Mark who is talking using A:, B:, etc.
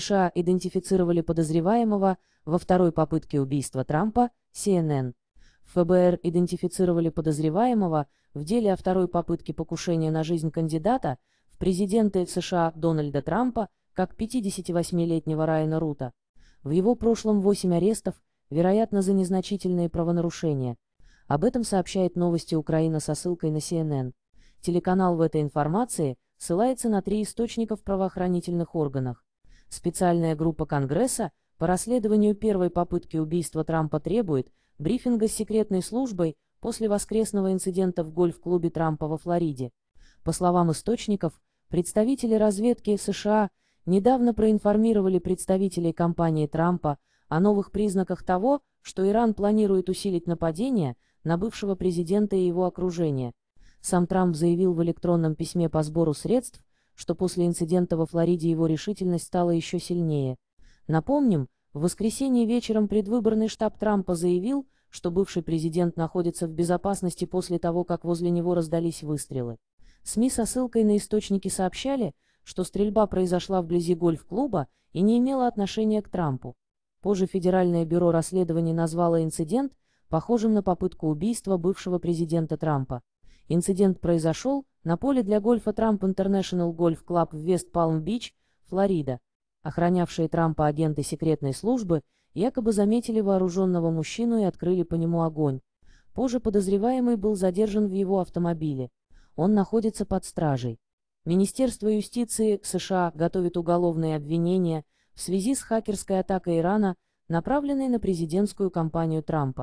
A: США идентифицировали подозреваемого во второй попытке убийства Трампа, CNN. ФБР идентифицировали подозреваемого в деле о второй попытке покушения на жизнь кандидата в президенты США Дональда Трампа, как 58-летнего Райана Рута. В его прошлом 8 арестов, вероятно, за незначительные правонарушения. Об этом сообщает новости Украина со ссылкой на CNN. Телеканал в этой информации ссылается на три источника в правоохранительных органах. Специальная группа Конгресса по расследованию первой попытки убийства Трампа требует брифинга с секретной службой после воскресного инцидента в гольф-клубе Трампа во Флориде. По словам источников, представители разведки США недавно проинформировали представителей компании Трампа о новых признаках того, что Иран планирует усилить нападение на бывшего президента и его окружение. Сам Трамп заявил в электронном письме по сбору средств, что после инцидента во Флориде его решительность стала еще сильнее. Напомним, в воскресенье вечером предвыборный штаб Трампа заявил, что бывший президент находится в безопасности после того, как возле него раздались выстрелы. СМИ со ссылкой на источники сообщали, что стрельба произошла вблизи гольф-клуба и не имела отношения к Трампу. Позже Федеральное бюро расследований назвало инцидент похожим на попытку убийства бывшего президента Трампа. Инцидент произошел, на поле для гольфа Трамп International Golf Club в Вест-Палм-Бич, Флорида, охранявшие Трампа агенты секретной службы, якобы заметили вооруженного мужчину и открыли по нему огонь. Позже подозреваемый был задержан в его автомобиле. Он находится под стражей. Министерство юстиции США готовит уголовные обвинения в связи с хакерской атакой Ирана, направленной на президентскую кампанию Трампа.